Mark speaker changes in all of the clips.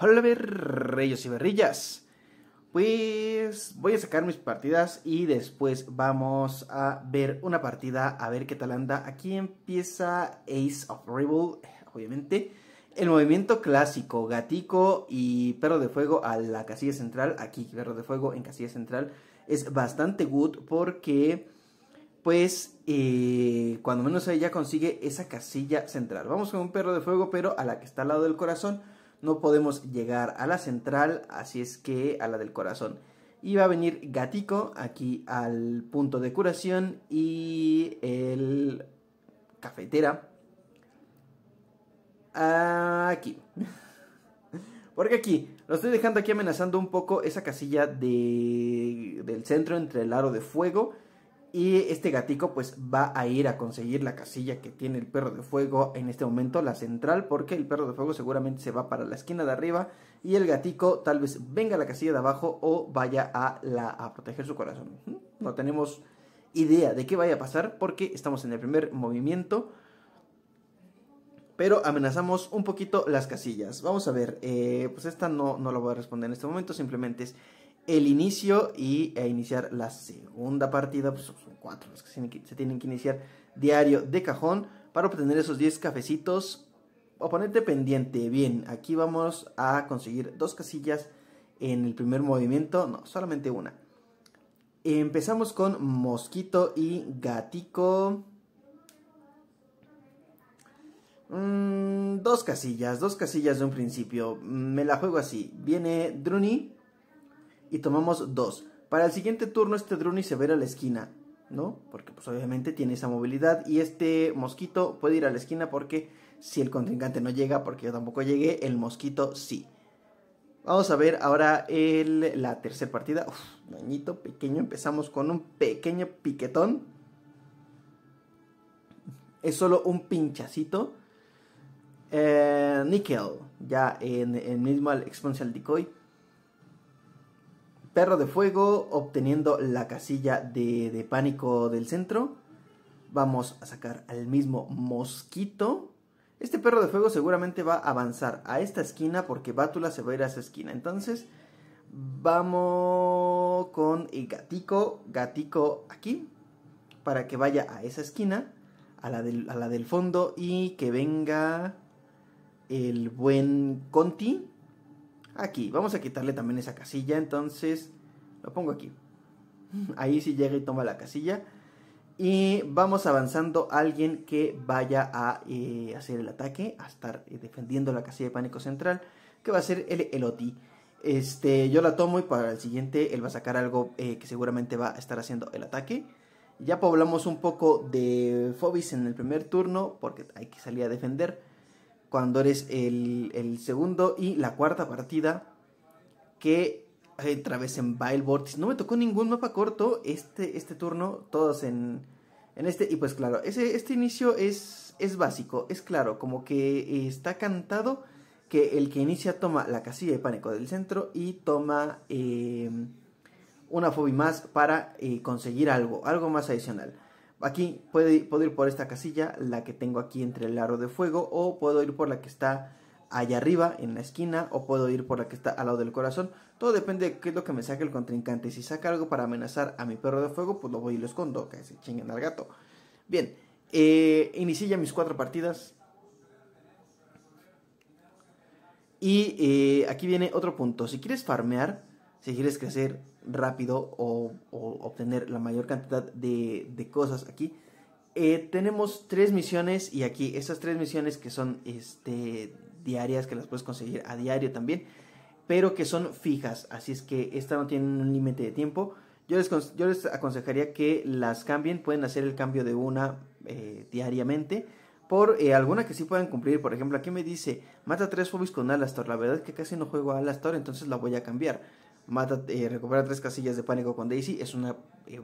Speaker 1: Hola, reyos y berrillas. Pues voy a sacar mis partidas y después vamos a ver una partida a ver qué tal anda. Aquí empieza Ace of Rebel, obviamente. El movimiento clásico, gatico y perro de fuego a la casilla central. Aquí, perro de fuego en casilla central. Es bastante good porque, pues, eh, cuando menos ella consigue esa casilla central. Vamos con un perro de fuego, pero a la que está al lado del corazón no podemos llegar a la central, así es que a la del corazón. Y va a venir Gatico aquí al punto de curación y el cafetera aquí. Porque aquí, lo estoy dejando aquí amenazando un poco esa casilla de, del centro entre el aro de fuego y este gatico pues va a ir a conseguir la casilla que tiene el perro de fuego en este momento, la central, porque el perro de fuego seguramente se va para la esquina de arriba y el gatico tal vez venga a la casilla de abajo o vaya a, la, proteger su corazón. No tenemos idea de qué vaya a pasar porque estamos en el primer movimiento, pero amenazamos un poquito las casillas. Vamos a ver, eh, pues esta no, no la voy a responder en este momento, simplemente es el inicio y, a e iniciar la segunda partida. Pues son cuatro los que se tienen que iniciar diario de cajón para obtener esos 10 cafecitos. o ponerte pendiente. Bien, aquí vamos a conseguir dos casillas en el primer movimiento. No, solamente una. Empezamos con Mosquito y Gatico. Mm, dos casillas, dos casillas de un principio. Me la juego así. Viene Druni y tomamos dos Para el siguiente turno este Druni se verá a la esquina, ¿no? Porque pues obviamente tiene esa movilidad y este mosquito puede ir a la esquina porque si el contrincante no llega, porque yo tampoco llegué, el mosquito sí. Vamos a ver ahora la tercera partida. Uf, dañito pequeño. Empezamos con un pequeño piquetón. Es solo un pinchacito. Eh, Nickel. Ya en el mismo Exponential Decoy. Perro de Fuego obteniendo la casilla de, pánico del centro. Vamos a sacar al mismo Mosquito. Este Perro de Fuego seguramente va a avanzar a esta esquina porque Bátula se va a ir a esa esquina. Entonces, vamos con el Gatico, Gatico aquí, para que vaya a esa esquina, a la del fondo y que venga el buen Conti Aquí, vamos a quitarle también esa casilla, entonces lo pongo aquí. Ahí sí llega y toma la casilla. Y vamos avanzando a alguien que vaya a eh, hacer el ataque, a estar eh, defendiendo la casilla de pánico central, que va a ser el Eloti. Este, yo la tomo y para el siguiente él va a sacar algo eh, que seguramente va a estar haciendo el ataque. Ya poblamos un poco de Phobis en el primer turno, porque hay que salir a defender cuando eres el, el segundo y la cuarta partida que travesen vez en No me tocó ningún mapa corto este, este turno, todos en, este. Y pues claro, ese, este inicio es, es básico, es claro, como que está cantado que el que inicia toma la casilla de pánico del centro y toma eh, una fobia más para eh, conseguir algo, algo más adicional. Aquí puedo ir por esta casilla, la que tengo aquí entre el aro de fuego, o puedo ir por la que está allá arriba, en la esquina, o puedo ir por la que está al lado del corazón. Todo depende de qué es lo que me saque el contrincante. Si saca algo para amenazar a mi perro de fuego, pues lo voy y lo escondo, que se chinguen al gato. Bien, eh, ya mis cuatro partidas. Y eh, aquí viene otro punto. Si quieres farmear, si quieres crecer, rápido o, obtener la mayor cantidad de, cosas aquí. Eh, tenemos tres misiones y aquí estas tres misiones que son este, diarias, que las puedes conseguir a diario también, pero que son fijas, así es que esta no tiene un límite de tiempo. Yo les, aconsejaría que las cambien, pueden hacer el cambio de una eh, diariamente por eh, alguna que sí puedan cumplir. Por ejemplo, aquí me dice, mata tres fobis con Alastor. La verdad es que casi no juego a Alastor, entonces la voy a cambiar mata, eh, recupera tres casillas de pánico con Daisy es una eh,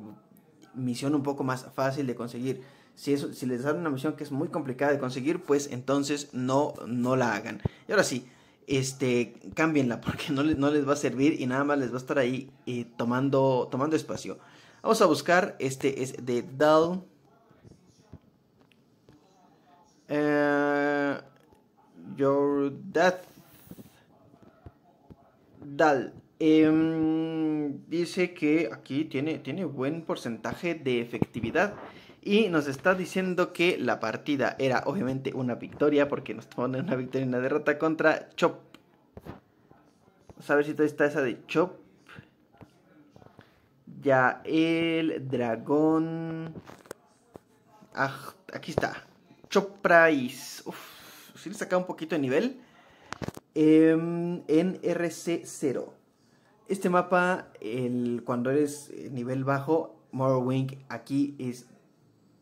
Speaker 1: misión un poco más fácil de conseguir. Si, eso, si les dan una misión que es muy complicada de conseguir, pues entonces no, no la hagan. Y ahora sí, este, cámbienla porque no, no les va a servir y nada más les va a estar ahí eh, tomando, tomando espacio. Vamos a buscar, este es de Dal your death. Dal. Em, dice que aquí tiene, tiene buen porcentaje de efectividad. Y nos está diciendo que la partida era obviamente una victoria, porque nos pone una victoria y una derrota contra Chop. Vamos a ver si todavía está esa de Chop. Ya el dragón. Ah, aquí está. Chop Price Uf, si le saca un poquito de nivel. Em, en RC0. Este mapa, el, cuando eres eh, nivel bajo, Morrowind aquí es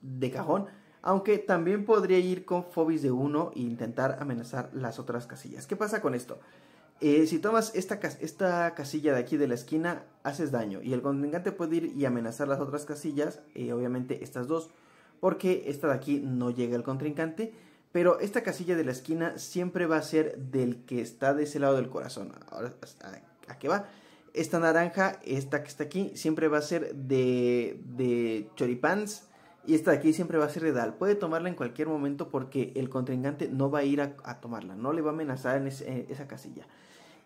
Speaker 1: de cajón. Aunque también podría ir con Phobis de 1 e intentar amenazar las otras casillas. ¿Qué pasa con esto? Eh, si tomas esta, esta, casilla de aquí de la esquina, haces daño. Y el contrincante puede ir y amenazar las otras casillas, eh, obviamente estas dos. Porque esta de aquí no llega al contrincante. Pero esta casilla de la esquina siempre va a ser del que está de ese lado del corazón. Ahora, ¿a qué va? Esta naranja, esta que está aquí, siempre va a ser de, de choripans. Y esta de aquí siempre va a ser de Dal. Puede tomarla en cualquier momento porque el contrincante no va a ir a, tomarla. No le va a amenazar en, esa casilla.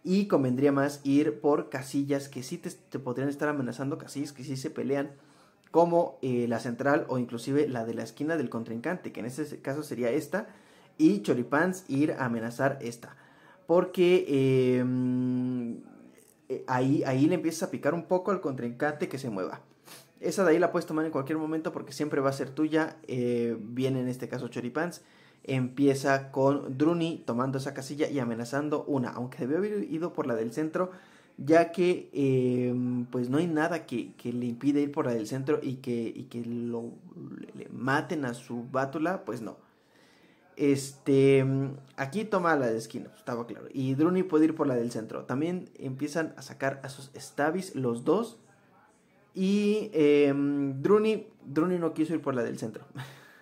Speaker 1: Y convendría más ir por casillas que sí te, podrían estar amenazando. Casillas que sí se pelean. Como eh, la central o inclusive la de la esquina del contrincante. Que en este caso sería esta. Y Choripans ir a amenazar esta. Porque... Em, eh, ahí, le empiezas a picar un poco al contrincante que se mueva. Esa de ahí la puedes tomar en cualquier momento porque siempre va a ser tuya. Eh, viene en este caso Choripans. Empieza con Druni tomando esa casilla y amenazando una, aunque debió haber ido por la del centro, ya que em, pues no hay nada que, le impide ir por la del centro y que, que lo, le maten a su bátula, pues no. Este, aquí toma la de esquina, pues, estaba claro. Y Druni puede ir por la del centro. También empiezan a sacar a sus Stabis los dos. Y em, Druni, Druni no quiso ir por la del centro.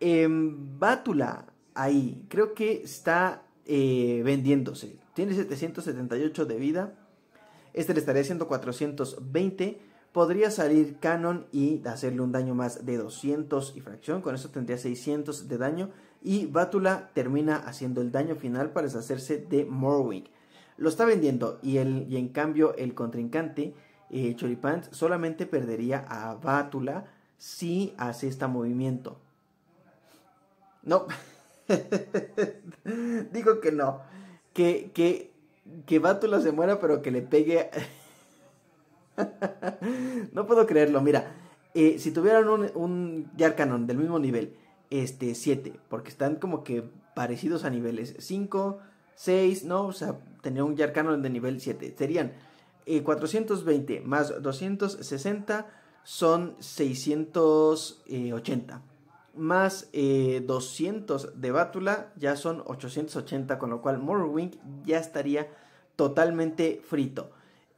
Speaker 1: Em, Bátula ahí, creo que está eh, vendiéndose. Tiene 778 de vida. Este le estaría haciendo 420 podría salir Canon y hacerle un daño más de 200 y fracción, con eso tendría 600 de daño y Bátula termina haciendo el daño final para deshacerse de morwick Lo está vendiendo y, en cambio el contrincante eh, solamente perdería a Bátula si hace este movimiento. No, digo que no, que, que, que Bátula se muera pero que le pegue... no puedo creerlo, mira. Eh, si tuvieran un, un Yarkanon del mismo nivel, este 7, porque están como que parecidos a niveles 5, 6, ¿no? O sea, tener un Yarkanon de nivel 7. Serían 420 eh, más 260 son 680. Más 200 eh, de Bátula ya son 880, con lo cual Morrowind ya estaría totalmente frito.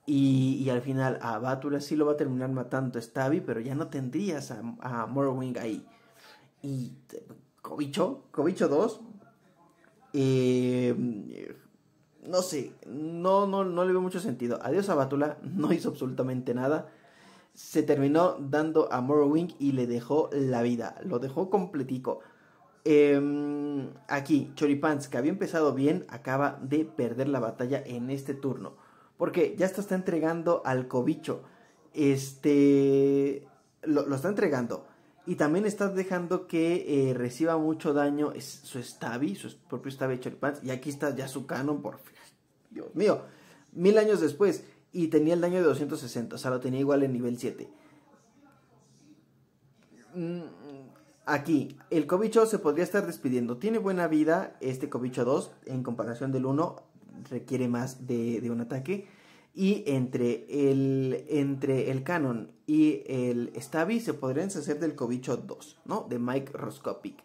Speaker 1: Y, al final a ah, Batula sí lo va a terminar matando Stabby, pero ya no tendrías a, a Morrowind ahí. Y Cobicho, Cobicho 2. Em, no sé, no, no, no le veo mucho sentido. Adiós a Batula, no hizo absolutamente nada. Se terminó dando a Morrowind y le dejó la vida. Lo dejó completico. Em, aquí, Choripans, que había empezado bien, acaba de perder la batalla en este turno. Porque ya está entregando al cobicho. Este. Lo, está entregando. Y también está dejando que eh, reciba mucho daño su Stabby, su propio Stabby Pants. Y aquí está ya su canon, por Dios mío. Mil años después. Y tenía el daño de 260. O sea, lo tenía igual en nivel 7. Mm, aquí, el Cobicho se podría estar despidiendo. Tiene buena vida este Cobicho 2 en comparación del 1 requiere más de, un ataque. Y entre el, entre el Canon y el Stabby se podrían hacer del Cobicho 2, ¿no? De Mike Roscopic.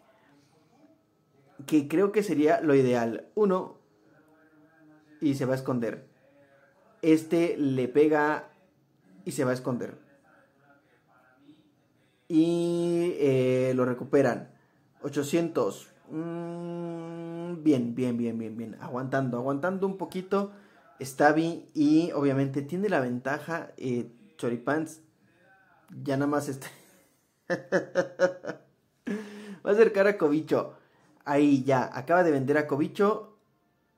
Speaker 1: Que creo que sería lo ideal. Uno, y se va a esconder. Este le pega y se va a esconder. Y eh, lo recuperan. 800. Mmm, bien, bien, bien, bien, bien, aguantando, aguantando un poquito. Está y obviamente tiene la ventaja eh, Choripans. Ya nada más está. Va a acercar a Cobicho. Ahí ya, acaba de vender a Cobicho.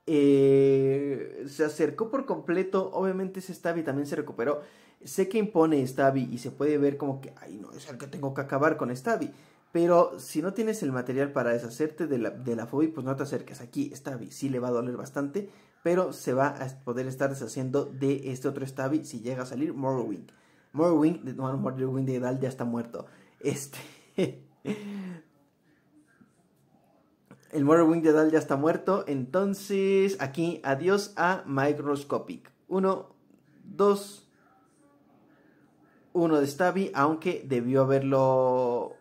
Speaker 1: Eh, se acercó por completo. Obviamente ese Stabby también se recuperó. Sé que impone Stabby y se puede ver como que, ay no, es el que tengo que acabar con Stabby. Pero si no tienes el material para deshacerte de la, de la fobia, pues no te acercas Aquí Stabby sí le va a doler bastante, pero se va a poder estar deshaciendo de este otro Stabby si llega a salir Morrowind. Morrowind, no, Morrowind de Edal ya está muerto. Este... El Morrowind de Dal ya está muerto. Entonces, aquí, adiós a Microscopic. Uno, dos, uno de Stabby, aunque debió haberlo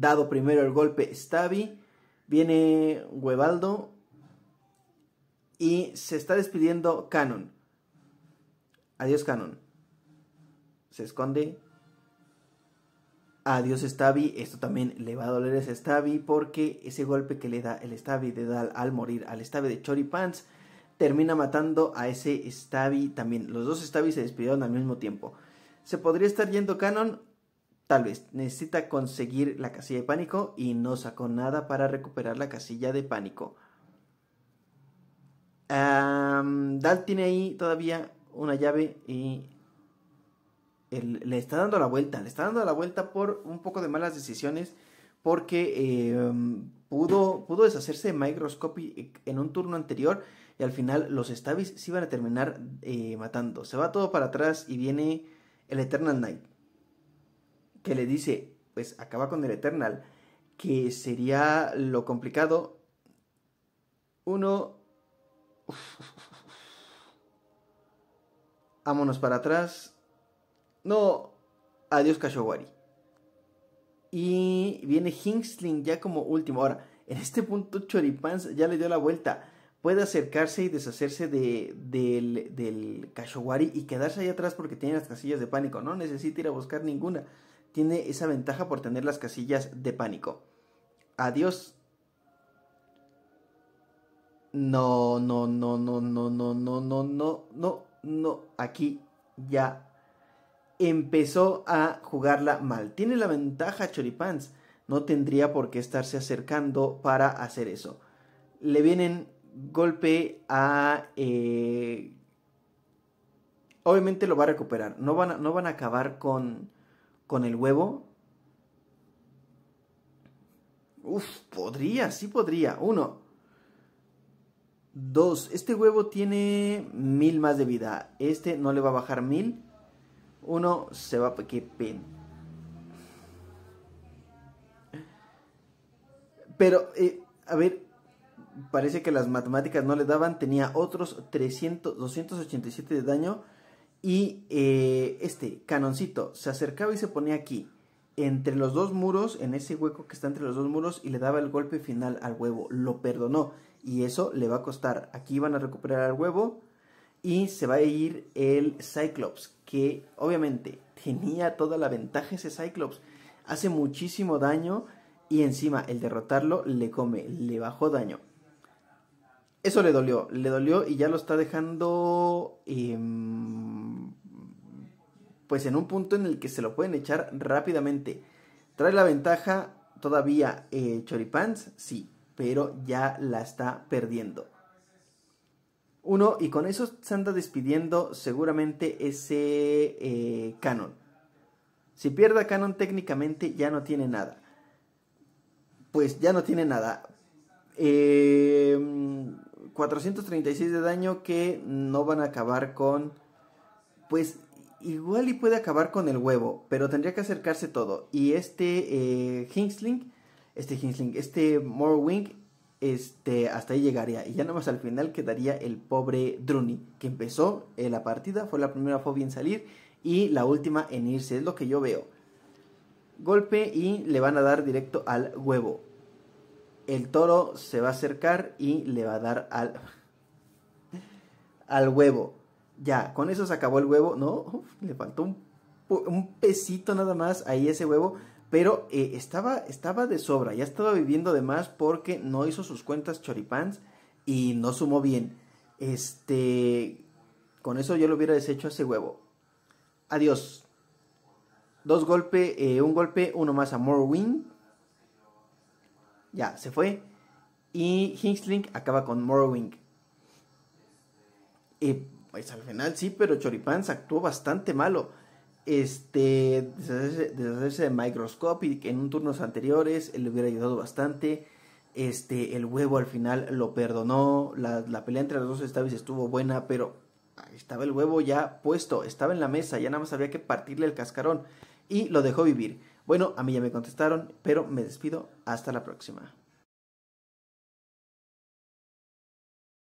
Speaker 1: dado primero el golpe Stabi viene Huevaldo y se está despidiendo Canon. Adiós Canon. Se esconde. Adiós Stabi esto también le va a doler a Stabi porque ese golpe que le da el Stabi de Dal al morir al Stabi de Pants termina matando a ese Stabi también. Los dos Stabi se despidieron al mismo tiempo. Se podría estar yendo Canon Tal vez necesita conseguir la casilla de pánico y no sacó nada para recuperar la casilla de pánico. Dalt Dal tiene ahí todavía una llave y le está dando la vuelta. Le está dando la vuelta por un poco de malas decisiones porque em, pudo, pudo deshacerse de Microscopy en un turno anterior y al final los Stabis se iban a terminar eh, matando. Se va todo para atrás y viene el Eternal Knight que le dice, pues acaba con el Eternal, que sería lo complicado. Uno... Vámonos para atrás. No. Adiós Kashowari. Y viene Hingsling ya como último. Ahora, en este punto Choripans ya le dio la vuelta. Puede acercarse y deshacerse del, del Kashowari y quedarse ahí atrás porque tiene las casillas de pánico. No necesita ir a buscar ninguna tiene esa ventaja por tener las casillas de pánico. Adiós. No, no, no, no, no, no, no, no, no, no, no. Aquí ya empezó a jugarla mal. Tiene la ventaja Choripans. No tendría por qué estarse acercando para hacer eso. Le vienen golpe a... Eh, obviamente lo va a recuperar. No van no van a acabar con con el huevo. Uf, podría, sí podría. Uno. Dos. Este huevo tiene mil más de vida. Este no le va a bajar mil. Uno se va... ¡Qué pen. Pero, eh, a ver, parece que las matemáticas no le daban. Tenía otros 300, 287 de daño y eh, este canoncito se acercaba y se ponía aquí, entre los dos muros, en ese hueco que está entre los dos muros, y le daba el golpe final al huevo. Lo perdonó y eso le va a costar. Aquí van a recuperar al huevo y se va a ir el Cyclops, que obviamente tenía toda la ventaja ese Cyclops. Hace muchísimo daño y encima el derrotarlo le come, le bajó daño. Eso le dolió, le dolió y ya lo está dejando em, pues en un punto en el que se lo pueden echar rápidamente. Trae la ventaja todavía eh, Choripans, sí, pero ya la está perdiendo. Uno, y con eso se anda despidiendo seguramente ese eh, canon. Si pierda canon técnicamente ya no tiene nada. Pues ya no tiene nada. Eh, 436 de daño que no van a acabar con... Pues igual y puede acabar con el huevo, pero tendría que acercarse todo. Y este eh, Hingsling, este Hinsling, este Morwing, este, hasta ahí llegaría. Y ya nomás al final quedaría el pobre Druni, que empezó eh, la partida, fue la primera fobia en salir y la última en irse, es lo que yo veo. Golpe y le van a dar directo al huevo el toro se va a acercar y le va a dar al, al huevo. Ya, con eso se acabó el huevo, ¿no? le faltó un, pesito nada más ahí ese huevo, pero eh, estaba, estaba de sobra, ya estaba viviendo de más porque no hizo sus cuentas choripans y no sumó bien. Este, con eso yo lo hubiera deshecho ese huevo. Adiós. Dos golpes, eh, un golpe, uno más a Morrowind ya se fue. Y Hinchling acaba con Morrowing. Y pues al final sí, pero Choripans actuó bastante malo. Este, deshacerse, de Microscopic en un turnos anteriores le hubiera ayudado bastante. Este, el huevo al final lo perdonó. La, pelea entre los dos esta estuvo buena, pero estaba el huevo ya puesto, estaba en la mesa, ya nada más había que partirle el cascarón. Y lo dejó vivir. Bueno, a mí ya me contestaron, pero me despido. Hasta la próxima.